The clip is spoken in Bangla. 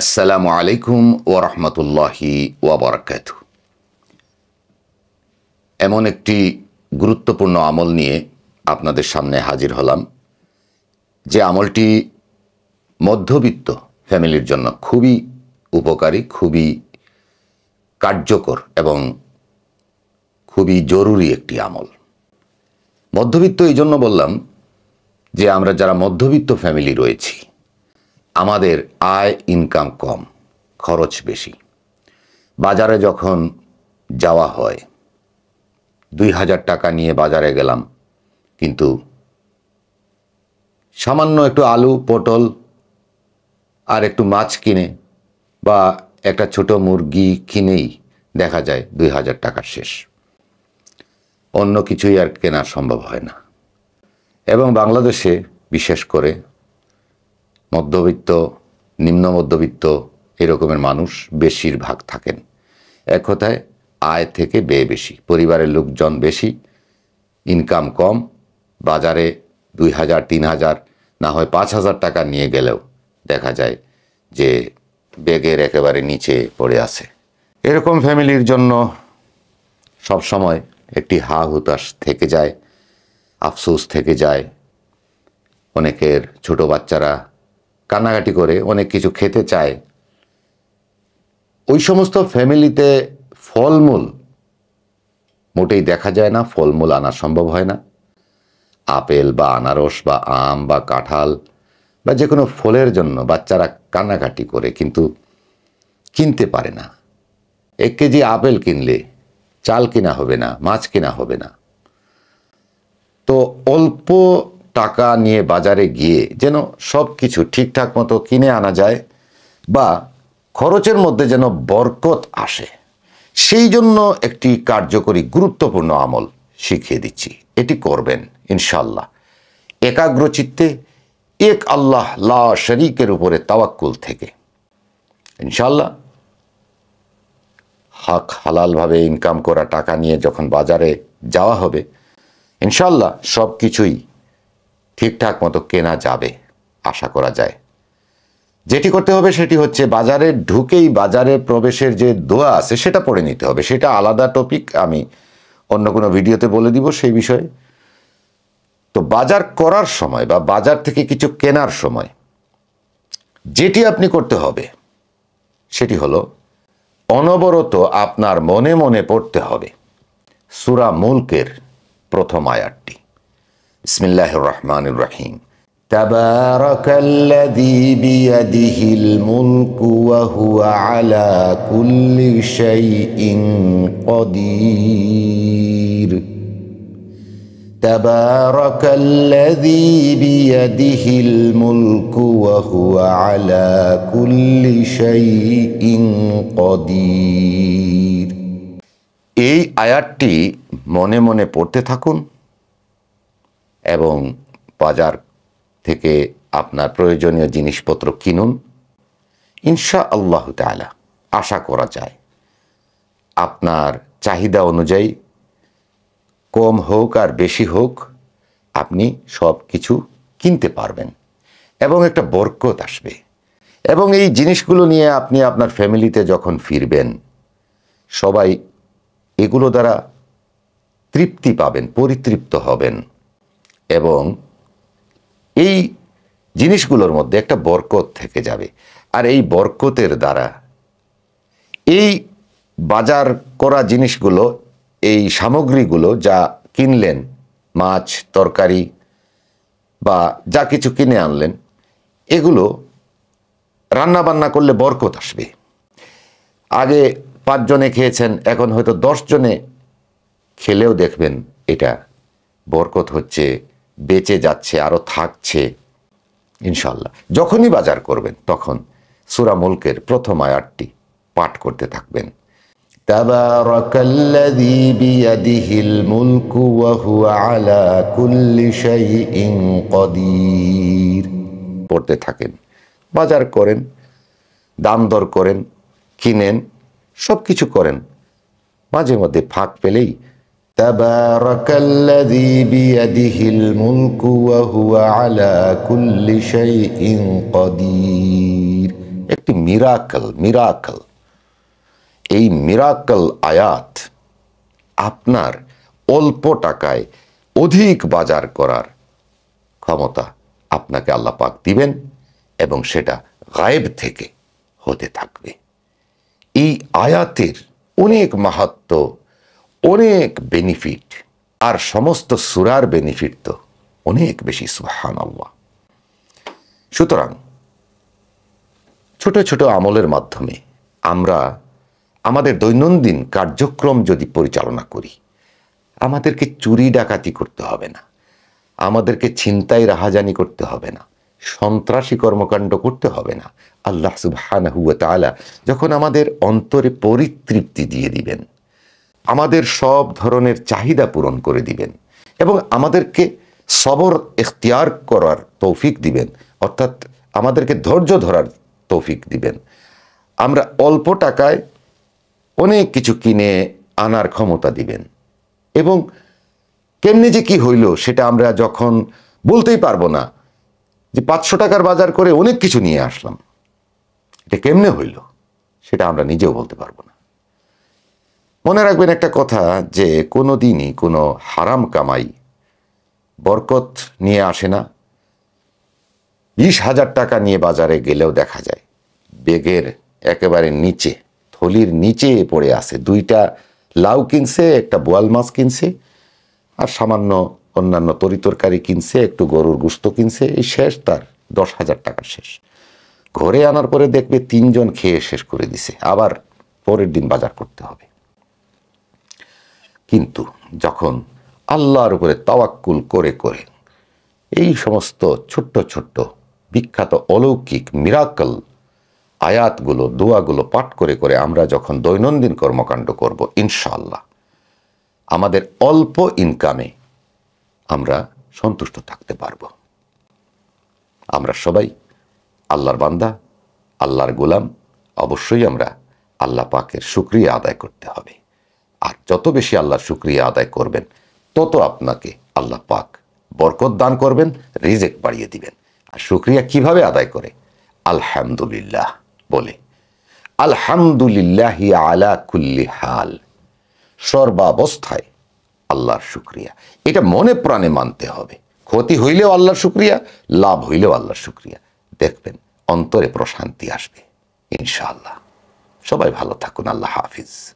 আসসালামু আলাইকুম ওরহমতুল্লাহি ওয়াবারাকাত এমন একটি গুরুত্বপূর্ণ আমল নিয়ে আপনাদের সামনে হাজির হলাম যে আমলটি মধ্যবিত্ত ফ্যামিলির জন্য খুবই উপকারী খুবই কার্যকর এবং খুবই জরুরি একটি আমল মধ্যবিত্ত এই জন্য বললাম যে আমরা যারা মধ্যবিত্ত ফ্যামিলি রয়েছি আমাদের আয় ইনকাম কম খরচ বেশি বাজারে যখন যাওয়া হয় দুই হাজার টাকা নিয়ে বাজারে গেলাম কিন্তু সামান্য একটু আলু পটল আর একটু মাছ কিনে বা একটা ছোট মুরগি কিনেই দেখা যায় দুই হাজার টাকা শেষ অন্য কিছুই আর কেনা সম্ভব হয় না এবং বাংলাদেশে বিশেষ করে মধ্যবিত্ত নিম্ন মধ্যবিত্ত এরকমের মানুষ বেশিরভাগ থাকেন এক কথায় আয় থেকে ব্যয় বেশি পরিবারের লোকজন বেশি ইনকাম কম বাজারে দুই হাজার তিন হাজার না হয় পাঁচ হাজার টাকা নিয়ে গেলেও দেখা যায় যে বেগের একেবারে নিচে পড়ে আছে এরকম ফ্যামিলির জন্য সব সময় একটি হা হুতাশ থেকে যায় আফসোস থেকে যায় অনেকের ছোট বাচ্চারা কান্নাকাটি করে অনেক কিছু খেতে চায় ওই সমস্ত ফ্যামিলিতে ফলমূল মোটেই দেখা যায় না ফলমূল আনা সম্ভব হয় না আপেল বা আনারস বা আম বা কাঁঠাল বা যে কোনো ফলের জন্য বাচ্চারা কান্নাকাটি করে কিন্তু কিনতে পারে না এক কেজি আপেল কিনলে চাল কিনা হবে না মাছ কিনা হবে না তো অল্প টাকা নিয়ে বাজারে গিয়ে যেন সব কিছু ঠিকঠাক মতো কিনে আনা যায় বা খরচের মধ্যে যেন বরকত আসে সেই জন্য একটি কার্যকরী গুরুত্বপূর্ণ আমল শিখিয়ে দিচ্ছি এটি করবেন ইনশাল্লাহ একাগ্রচিত্তে এক আল্লাহ লা শরিকের উপরে তাওয়াক্কুল থেকে ইনশাল্লাহ হাক হালালভাবে ইনকাম করা টাকা নিয়ে যখন বাজারে যাওয়া হবে ইনশাল্লাহ সব কিছুই ঠিকঠাক মতো কেনা যাবে আশা করা যায় যেটি করতে হবে সেটি হচ্ছে বাজারে ঢুকেই বাজারে প্রবেশের যে দোয়া আছে সেটা পড়ে নিতে হবে সেটা আলাদা টপিক আমি অন্য কোনো ভিডিওতে বলে দিব সেই বিষয়ে তো বাজার করার সময় বা বাজার থেকে কিছু কেনার সময় যেটি আপনি করতে হবে সেটি হলো অনবরত আপনার মনে মনে পড়তে হবে সুরা মুলকের প্রথম আয়ারটি بسم الله الرحمن الرحيم تبارك الذي بيده الملك وهو على كل شيء قدير تبارك الذي بيده الملك وهو على كل شيء قدير এই আয়াতটি মনে মনে পড়তে থাকুন এবং বাজার থেকে আপনার প্রয়োজনীয় জিনিসপত্র কিনুন ইনশা আল্লাহ তালা আশা করা যায় আপনার চাহিদা অনুযায়ী কম হোক আর বেশি হোক আপনি সব কিছু কিনতে পারবেন এবং একটা বরকত আসবে এবং এই জিনিসগুলো নিয়ে আপনি আপনার ফ্যামিলিতে যখন ফিরবেন সবাই এগুলো দ্বারা তৃপ্তি পাবেন পরিতৃপ্ত হবেন এবং এই জিনিসগুলোর মধ্যে একটা বরকত থেকে যাবে আর এই বরকতের দ্বারা এই বাজার করা জিনিসগুলো এই সামগ্রীগুলো যা কিনলেন মাছ তরকারি বা যা কিছু কিনে আনলেন এগুলো রান্না বান্না করলে বরকত আসবে আগে পাঁচজনে খেয়েছেন এখন হয়তো দশজনে খেলেও দেখবেন এটা বরকত হচ্ছে বেঁচে যাচ্ছে আরও থাকছে ইনশাল্লাহ যখনই বাজার করবেন তখন সুরা মুলকের প্রথম আয়াতটি পাঠ করতে থাকবেন আলা পড়তে থাকেন বাজার করেন দাম দর করেন কিনেন সব কিছু করেন মাঝে মধ্যে ফাঁক পেলেই تبارك الذي بيده الملك وهو على كل شيء قدير একটি মিরাকল মিরাকল এই মিরাকল আয়াত আপনার অল্প টাকায় অধিক বাজার করার ক্ষমতা আপনাকে আল্লাহ পাক দিবেন এবং সেটা গায়েব থেকে হতে থাকবে এই আয়াতের অনেক মাহাত্ম অনেক বেনিফিট আর সমস্ত সুরার বেনিফিট তো অনেক বেশি সুহান আল্লাহ সুতরাং ছোট ছোট আমলের মাধ্যমে আমরা আমাদের দৈনন্দিন কার্যক্রম যদি পরিচালনা করি আমাদেরকে চুরি ডাকাতি করতে হবে না আমাদেরকে ছিনতাই রাহাজানি করতে হবে না সন্ত্রাসী কর্মকাণ্ড করতে হবে না আল্লাহ সুবাহ যখন আমাদের অন্তরে পরিতৃপ্তি দিয়ে দিবেন আমাদের সব ধরনের চাহিদা পূরণ করে দিবেন এবং আমাদেরকে সবর এখতিয়ার করার তৌফিক দিবেন অর্থাৎ আমাদেরকে ধৈর্য ধরার তৌফিক দিবেন আমরা অল্প টাকায় অনেক কিছু কিনে আনার ক্ষমতা দিবেন এবং কেমনি যে কি হইল সেটা আমরা যখন বলতেই পারবো না যে পাঁচশো টাকার বাজার করে অনেক কিছু নিয়ে আসলাম এটা কেমনে হইল সেটা আমরা নিজেও বলতে পারবো না মনে রাখবেন একটা কথা যে কোনো দিনই কোনো হারাম কামাই বরকত নিয়ে আসে না বিশ হাজার টাকা নিয়ে বাজারে গেলেও দেখা যায় বেগের একেবারে নিচে থলির নিচে পড়ে আছে দুইটা লাউ কিনছে একটা বোয়াল মাছ কিনছে আর সামান্য অন্যান্য তরিতরকারি কিনছে একটু গরুর গুস্ত কিনছে এই শেষ তার দশ হাজার টাকা শেষ ঘরে আনার পরে দেখবে তিনজন খেয়ে শেষ করে দিছে আবার পরের দিন বাজার করতে হবে কিন্তু যখন আল্লাহর উপরে তাওয়াক্কুল করে করে এই সমস্ত ছোট্ট ছোট্ট বিখ্যাত অলৌকিক মিরাকল আয়াতগুলো দোয়াগুলো পাঠ করে করে আমরা যখন দৈনন্দিন কর্মকাণ্ড করব ইনশাল্লাহ আমাদের অল্প ইনকামে আমরা সন্তুষ্ট থাকতে পারব আমরা সবাই আল্লাহর বান্দা আল্লাহর গোলাম অবশ্যই আমরা আল্লাহ পাকের সুক্রিয়া আদায় করতে হবে আর যত বেশি আল্লাহ শুক্রিয়া আদায় করবেন তত আপনাকে আল্লাহ পাক বরকত দান করবেন রিজেক বাড়িয়ে দিবেন আর শুক্রিয়া কিভাবে আদায় করে আলহামদুলিল্লাহ বলে আলহামদুলিল্লাহ আলা কুল্লি হাল সর্বাবস্থায় আল্লাহর শুক্রিয়া এটা মনে প্রাণে মানতে হবে ক্ষতি হইলেও আল্লাহর শুক্রিয়া লাভ হইলেও আল্লাহর শুক্রিয়া দেখবেন অন্তরে প্রশান্তি আসবে ইনশাআল্লাহ সবাই ভালো থাকুন আল্লাহ হাফিজ